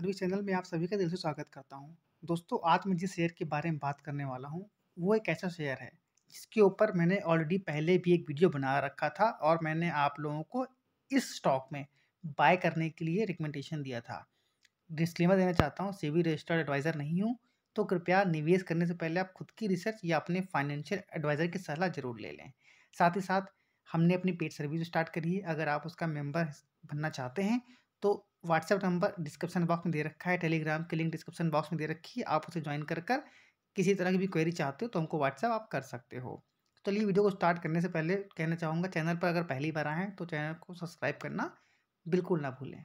Service channel में आप सभी का दिल से स्वागत करता हूं। दोस्तों आज मैं जिस शेयर के बारे में बात करने वाला हूं, वो एक ऐसा शेयर है जिसके ऊपर मैंने ऑलरेडी पहले भी एक वीडियो बना रखा था और मैंने आप लोगों को इस स्टॉक में बाय करने के लिए रिकमेंडेशन दिया था डिस्क्लेमर देना चाहता हूँ सेवी रजिस्टर्ड एडवाइज़र नहीं हूँ तो कृपया निवेश करने से पहले आप खुद की रिसर्च या अपने फाइनेंशियल एडवाइज़र की सलाह जरूर ले लें साथ ही साथ हमने अपनी पेड सर्विस स्टार्ट करी है अगर आप उसका मेम्बर बनना चाहते हैं तो व्हाट्सएप नंबर डिस्क्रिप्शन बॉक्स में दे रखा है टेलीग्राम की लिंक डिस्क्रिप्शन बॉक्स में दे रखी है आप उसे ज्वाइन कर कर किसी तरह की भी क्वेरी चाहते हो तो हमको व्हाट्सएप आप कर सकते हो तो चलिए वीडियो को स्टार्ट करने से पहले कहना चाहूँगा चैनल पर अगर पहली बार आएँ तो चैनल को सब्सक्राइब करना बिल्कुल ना भूलें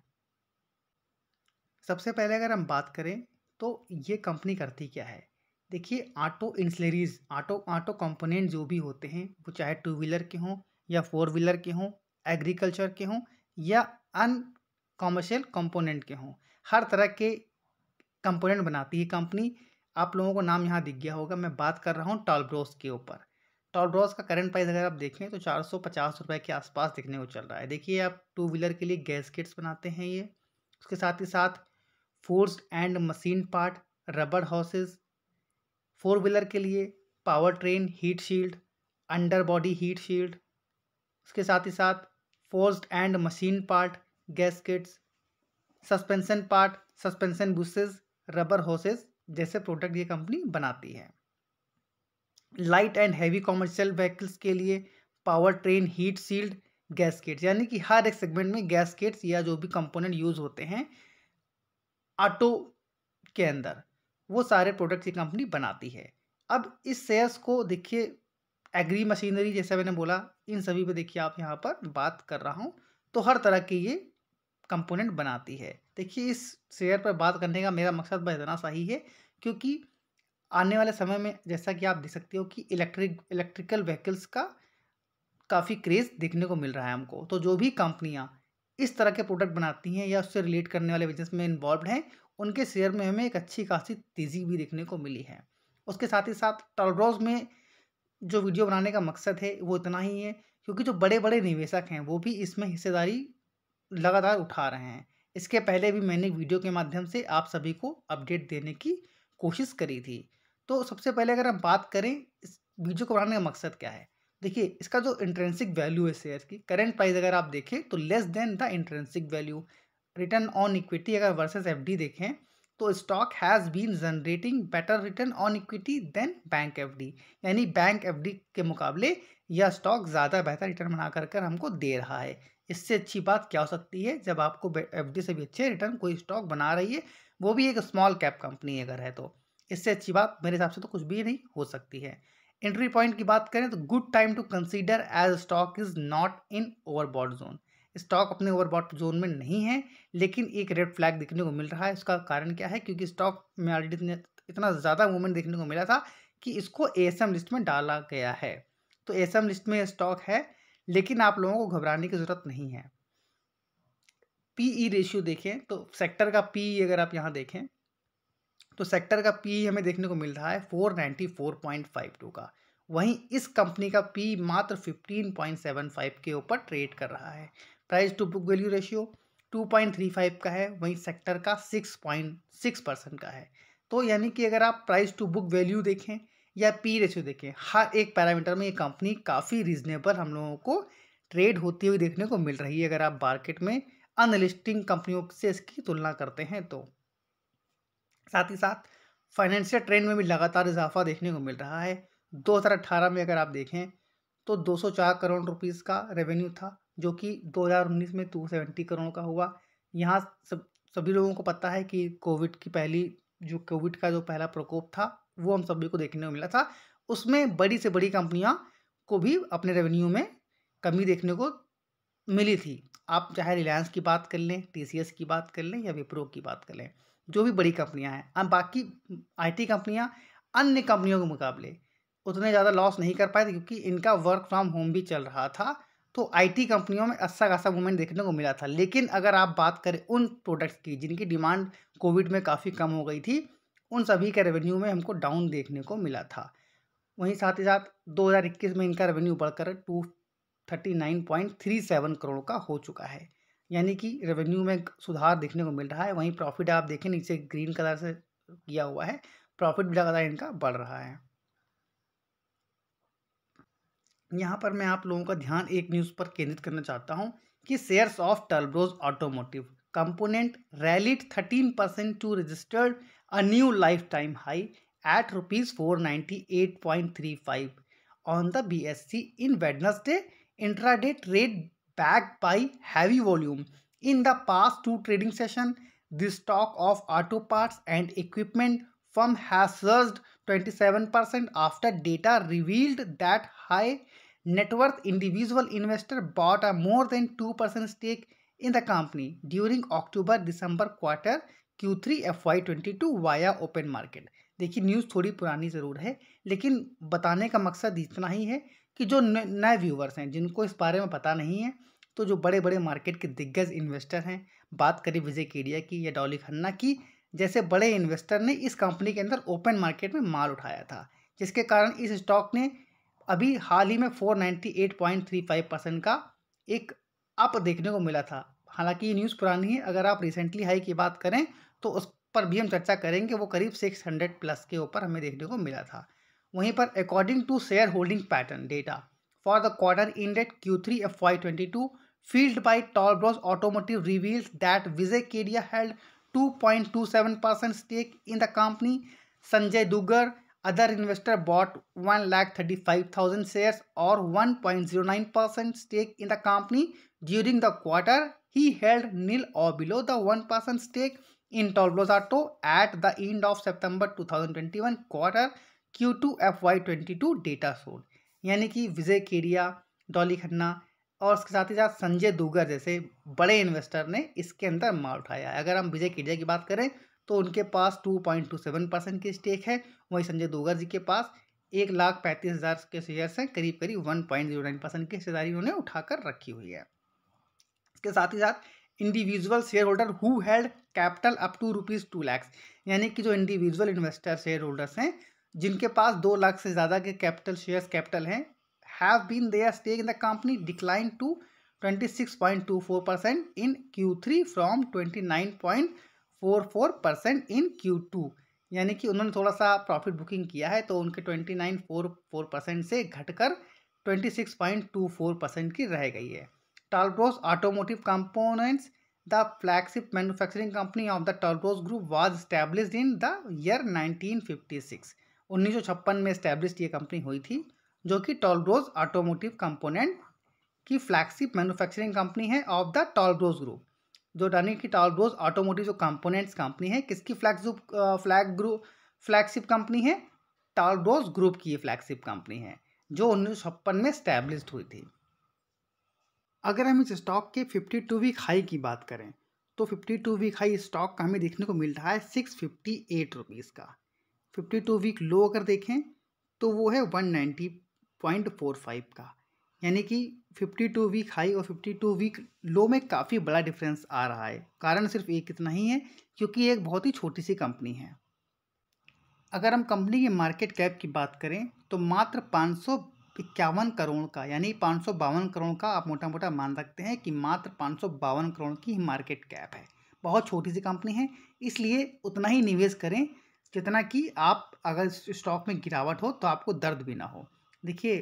सबसे पहले अगर हम बात करें तो ये कंपनी करती क्या है देखिए auto ancillaries auto auto component जो भी होते हैं वो चाहे टू व्हीलर के हों या फोर व्हीलर के हों एग्रीकल्चर के हों या अन कॉमर्शियल कंपोनेंट के हों हर तरह के कंपोनेंट बनाती है कंपनी आप लोगों को नाम यहाँ दिख गया होगा मैं बात कर रहा हूँ टॉलब्रोस के ऊपर टॉलब्रोस का करंट प्राइस अगर आप देखें तो चार सौ पचास रुपये के आसपास दिखने को चल रहा है देखिए आप टू व्हीलर के लिए गैस किट्स बनाते हैं ये उसके साथ ही साथ फोर्स एंड मशीन पार्ट रबड़ हाउसेस फोर व्हीलर के लिए power train heat shield under body heat shield उसके साथ ही साथ forged and machine part gaskets suspension part suspension bushes rubber hoses जैसे प्रोडक्ट ये कंपनी बनाती है light and heavy commercial vehicles के लिए power train heat shield gaskets यानी कि हर एक सेगमेंट में गैसकेट्स या जो भी कंपोनेंट यूज़ होते हैं ऑटो के अंदर वो सारे प्रोडक्ट्स ये कंपनी बनाती है अब इस शेयर्स को देखिए एग्री मशीनरी जैसा मैंने बोला इन सभी पे देखिए आप यहाँ पर बात कर रहा हूँ तो हर तरह के ये कंपोनेंट बनाती है देखिए इस शेयर पर बात करने का मेरा मकसद बस इतना सही है क्योंकि आने वाले समय में जैसा कि आप देख सकते हो कि इलेक्ट्रिक इलेक्ट्रिकल व्हीकल्स का काफ़ी क्रेज़ देखने को मिल रहा है हमको तो जो भी कंपनियाँ इस तरह के प्रोडक्ट बनाती हैं या उससे रिलेट करने वाले बिजनेस में इन्वॉल्व हैं उनके शेयर में हमें एक अच्छी खासी तेज़ी भी देखने को मिली है उसके साथ ही साथ टॉलब्रोज में जो वीडियो बनाने का मकसद है वो इतना ही है क्योंकि जो बड़े बड़े निवेशक हैं वो भी इसमें हिस्सेदारी लगातार उठा रहे हैं इसके पहले भी मैंने वीडियो के माध्यम से आप सभी को अपडेट देने की कोशिश करी थी तो सबसे पहले अगर हम बात करें इस वीडियो को बनाने का मकसद क्या है देखिए इसका जो इंट्रेंसिक वैल्यू है शेयर की करेंट प्राइस अगर आप देखें तो less than the intrinsic value return on equity अगर वर्सेस एफडी देखें तो stock has been generating better return on equity than bank FD यानी बैंक एफडी के मुकाबले यह स्टॉक ज़्यादा बेहतर रिटर्न बना कर कर हमको दे रहा है इससे अच्छी बात क्या हो सकती है जब आपको एफ से भी अच्छे रिटर्न कोई स्टॉक बना रही है वो भी एक स्मॉल कैप कंपनी अगर है तो इससे अच्छी बात मेरे हिसाब से तो कुछ भी नहीं हो सकती है एंट्री पॉइंट की बात करें तो good time to consider as stock is not in overbought zone stock अपने ओवरबॉट जोन में नहीं है लेकिन एक रेड फ्लैग देखने को मिल रहा है इसका कारण क्या है क्योंकि स्टॉक में ऑलरेडी इतना ज़्यादा मूवमेंट देखने को मिला था कि इसको ए लिस्ट में डाला गया है तो ए लिस्ट में स्टॉक है लेकिन आप लोगों को घबराने की ज़रूरत नहीं है पीई रेशियो e देखें तो सेक्टर का ई e अगर आप यहाँ देखें तो सेक्टर का ई e हमें देखने को मिल रहा है four ninety four point five two का वहीं इस कंपनी का पी मात्र फिफ्टीन पॉइंट सेवन फाइव के ऊपर ट्रेड कर रहा है price to book value ratio 2.35 का है वहीं सेक्टर का 6.6 परसेंट का है तो यानी कि अगर आप प्राइस टू बुक वैल्यू देखें या पी रेशियो देखें हर एक पैरामीटर में ये कंपनी काफ़ी रीजनेबल हम लोगों को ट्रेड होती हुई देखने को मिल रही है अगर आप मार्केट में अनलिस्टिंग कंपनियों से इसकी तुलना करते हैं तो साथ ही साथ फाइनेंशियल ट्रेंड में भी लगातार इजाफा देखने को मिल रहा है 2018 में अगर आप देखें तो 204 करोड़ रुपीज़ का रेवेन्यू था जो कि 2019 में 270 करोड़ का हुआ यहाँ सब सभी लोगों को पता है कि कोविड की पहली जो कोविड का जो पहला प्रकोप था वो हम सभी को देखने को मिला था उसमें बड़ी से बड़ी कंपनियाँ को भी अपने रेवेन्यू में कमी देखने को मिली थी आप चाहे रिलायंस की बात कर लें टी की बात कर लें या विप्रो की बात कर लें जो भी बड़ी कंपनियां हैं अब बाकी आईटी कंपनियां अन्य कंपनियों के मुकाबले उतने ज़्यादा लॉस नहीं कर पाए थे क्योंकि इनका वर्क फ्रॉम होम भी चल रहा था तो आईटी कंपनियों में अच्छा खासा मूवमेंट देखने को मिला था लेकिन अगर आप बात करें उन प्रोडक्ट्स की जिनकी डिमांड कोविड में काफ़ी कम हो गई थी उन सभी के रेवेन्यू में हमको डाउन देखने को मिला था वहीं साथ ही साथ 2021 में इनका रेवेन्यू बढ़कर two thirty nine point three seven crore का हो चुका है यानी कि रेवेन्यू में सुधार देखने को मिल रहा है वहीं प्रॉफिट आप देखें नीचे ग्रीन कलर से किया हुआ है प्रॉफिट भी लगातार इनका बढ़ रहा है यहाँ पर मैं आप लोगों का ध्यान एक न्यूज़ पर केंद्रित करना चाहता हूँ कि shares of Talbros automotive component rallied thirteen percent to registered a new lifetime high at rupees four ninety eight point three five on the B S E in Wednesday intraday trade backed by heavy volume. In the past two trading sessions, the stock of auto parts and equipment firm twenty seven percent after data revealed that high net worth investor bought more than two percent stake in the company during October December quarter Q three F Y twenty two via open market देखिए news थोड़ी पुरानी ज़रूर है लेकिन बताने का मकसद इतना ही है कि जो नए व्यूवर्स हैं जिनको इस बारे में पता नहीं है तो जो बड़े बड़े मार्केट के दिग्गज इन्वेस्टर हैं बात करें विजय केडिया की या डॉली खन्ना की जैसे बड़े इन्वेस्टर ने इस कंपनी के अंदर ओपन मार्केट में माल उठाया था जिसके कारण इस स्टॉक ने अभी हाल ही में 498.35 परसेंट का एक अप देखने को मिला था हालांकि ये न्यूज़ पुरानी है अगर आप रिसेंटली हाई की बात करें तो उस पर भी हम चर्चा करेंगे वो करीब 600 प्लस के ऊपर हमें देखने को मिला था वहीं पर according to shareholding pattern data for the quarter date Q three F Y twenty two filed by Talbros automotive reveals that Vijay Kedia held two two point seven percent stake in the company Sanjay Dugar other investor bought one lakh thirty five thousand share और one point zero nine percent stake in the company during the quarter he held nil or below the one percent stake in Talbros auto at the end of September two thousand twenty one quarter Q two F Y twenty two data सोल यानी कि विजय केरिया डॉली खन्ना और उसके साथ ही साथ संजय दुगर जैसे बड़े इन्वेस्टर ने इसके अंदर माल उठाया है अगर हम विजय केरिया की बात करें तो उनके पास two point two seven percent की स्टेक है वहीं संजय दोगर जी के पास एक लाख पैंतीस हज़ार के शेयर्स हैं करीब करीब one point zero nine percent की हिस्सेदारी उन्होंने उठाकर रखी हुई है इसके साथ ही साथ individual shareholder who held capital up to rupees two lakhs यानी कि जो इंडिविजुअल इन्वेस्टर शेयर होल्डर्स हैं जिनके पास दो लाख से ज़्यादा के कैपिटल शेयर्स कैपिटल हैं have been their stake in the company declined to twenty six point two four percent in Q three from twenty nine point four four percent in Q two यानी कि उन्होंने थोड़ा सा profit booking किया है तो उनके twenty nine four four percent से घटकर twenty six point two four percent की रह गई है Talbros automotive components the flagship manufacturing company of the Talbros group was established in the year nineteen fifty six उन्नीस सौ छप्पन में स्टैब्लिश ये कंपनी हुई थी जो कि टॉलब्रोज ऑटोमोटिव कंपोनेंट की फ्लैगशिप मैन्युफैक्चरिंग कंपनी है ऑफ द टॉलब्रोज ग्रुप जो डानी की टालब्रोज ऑटोमोटिव जो कंपोनेंट्स कंपनी है किसकी flagship flag group flagship company है टालब्रोज ग्रुप की फ्लैगशिप कंपनी है जो उन्नीस में स्टैब्लिश हुई थी अगर हम इस स्टॉक के 52 वीक हाई की बात करें तो 52 वीक हाई स्टॉक का हमें देखने को मिल रहा है सिक्स फिफ्टी एट रुपीज़ का 52 वीक लो अगर देखें तो वो है 190.45 का यानी कि 52 वीक हाई और 52 वीक लो में काफ़ी बड़ा डिफरेंस आ रहा है कारण सिर्फ एक इतना ही है क्योंकि एक बहुत ही छोटी सी कंपनी है अगर हम कंपनी की मार्केट कैप की बात करें तो मात्र पाँच इक्यावन करोड़ का यानी पाँच करोड़ का आप मोटा मोटा मान सकते हैं कि मात्र पाँच करोड़ की मार्केट कैप है बहुत छोटी सी कंपनी है इसलिए उतना ही निवेश करें जितना कि आप अगर स्टॉक में गिरावट हो तो आपको दर्द भी ना हो देखिए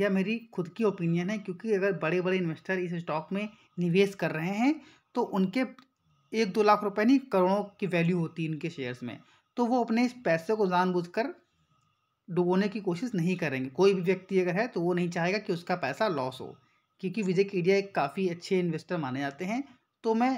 यह मेरी खुद की ओपिनियन है क्योंकि अगर बड़े बड़े इन्वेस्टर इस स्टॉक में निवेश कर रहे हैं तो उनके एक दो लाख रुपए नहीं करोड़ों की वैल्यू होती है इनके शेयर्स में तो वो अपने इस पैसे को जानबूझकर डुबोने की कोशिश नहीं करेंगे कोई भी व्यक्ति अगर है तो वो नहीं चाहेगा कि उसका पैसा लॉस हो क्योंकि विजय कीडिया एक काफ़ी अच्छे इन्वेस्टर माने जाते हैं तो मैं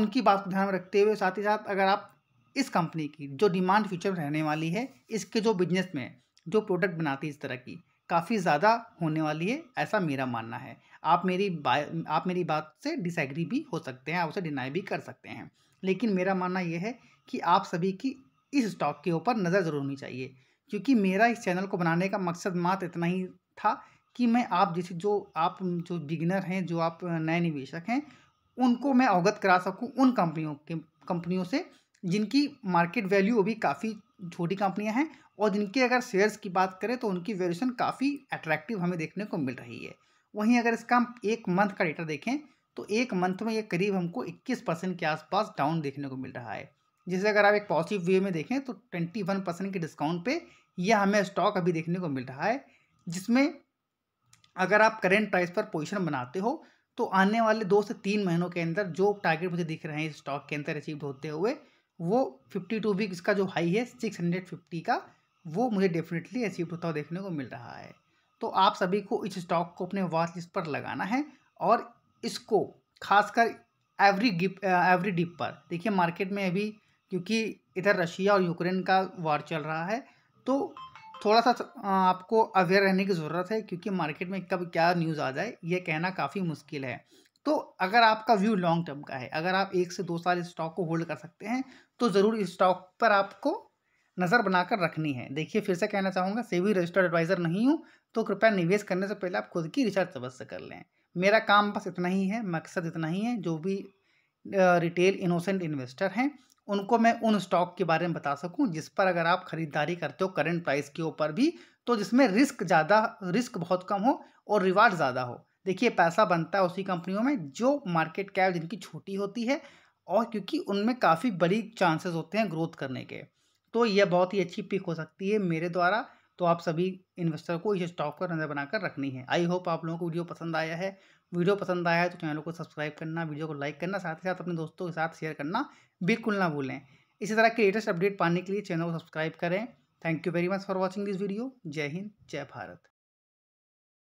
उनकी बात को ध्यान में रखते हुए साथ ही साथ अगर आप इस कंपनी की जो डिमांड फ्यूचर रहने वाली है इसके जो बिजनेस में जो प्रोडक्ट बनाती है इस तरह की काफ़ी ज़्यादा होने वाली है ऐसा मेरा मानना है आप मेरी बा आप मेरी बात से डिसएग्री भी हो सकते हैं आप उसे डिनाई भी कर सकते हैं लेकिन मेरा मानना यह है कि आप सभी की इस स्टॉक के ऊपर नज़र ज़रूर होनी चाहिए क्योंकि मेरा इस चैनल को बनाने का मकसद मात्र इतना ही था कि मैं आप जैसे जो आप जो बिगिनर हैं जो आप नए निवेशक हैं उनको मैं अवगत करा सकूं उन कंपनियों के कंपनियों से जिनकी मार्केट वैल्यू अभी काफ़ी छोटी कंपनियां हैं और जिनके अगर शेयर्स की बात करें तो उनकी वैल्यूशन काफ़ी अट्रैक्टिव हमें देखने को मिल रही है वहीं अगर इसका हम एक मंथ का डेटा देखें तो एक मंथ में ये करीब हमको 21 परसेंट के आसपास डाउन देखने को मिल रहा है जिसे अगर आप एक पॉजिटिव वे में देखें तो ट्वेंटी परसेंट के डिस्काउंट पर यह हमें स्टॉक अभी देखने को मिल रहा है जिसमें अगर आप करेंट प्राइस पर पोजीशन बनाते हो तो आने वाले दो से तीन महीनों के अंदर जो टारगेट मुझे दिख रहे हैं इस स्टॉक के अंदर अचीव होते हुए वो फिफ्टी टू वीक इसका जो हाई है सिक्स हंड्रेड फिफ्टी का वो मुझे डेफिनेटली अचीव होता हुआ देखने को मिल रहा है तो आप सभी को इस स्टॉक को अपने वॉच लिस्ट पर लगाना है और इसको खासकर एवरी गिप एवरी डिप पर देखिए मार्केट में अभी क्योंकि इधर रशिया और यूक्रेन का वार चल रहा है तो थोड़ा सा आपको अवेयर रहने की ज़रूरत है क्योंकि मार्केट में कब क्या न्यूज़ आ जाए ये कहना काफ़ी मुश्किल है तो अगर आपका व्यू लॉन्ग टर्म का है अगर आप एक से दो साल इस स्टॉक को होल्ड कर सकते हैं तो ज़रूर इस स्टॉक पर आपको नज़र बनाकर रखनी है देखिए फिर से कहना चाहूँगा सेवी रजिस्टर्ड एडवाइज़र नहीं हूँ तो कृपया निवेश करने से पहले आप खुद की रिसर्च अवश्य कर लें मेरा काम बस इतना ही है मकसद इतना ही है जो भी रिटेल इनोसेंट इन्वेस्टर हैं उनको मैं उन स्टॉक के बारे में बता सकूं जिस पर अगर आप खरीदारी करते हो करंट प्राइस के ऊपर भी तो जिसमें रिस्क ज़्यादा रिस्क बहुत कम हो और रिवार्ड ज़्यादा हो देखिए पैसा बनता है उसी कंपनियों में जो मार्केट कैप जिनकी छोटी होती है और क्योंकि उनमें काफ़ी बड़ी चांसेस होते हैं ग्रोथ करने के तो यह बहुत ही अच्छी पिक हो सकती है मेरे द्वारा तो आप सभी इन्वेस्टर को इस स्टॉक पर नज़र बनाकर रखनी है आई होप आप लोगों को वीडियो पसंद आया है वीडियो पसंद आया है तो चैनल को सब्सक्राइब करना वीडियो को लाइक करना साथ ही साथ अपने दोस्तों के साथ शेयर करना बिल्कुल ना भूलें इसी तरह के लेटेस्ट अपडेट पाने के लिए चैनल को सब्सक्राइब करें thank you very much for watching this video जय हिंद जय भारत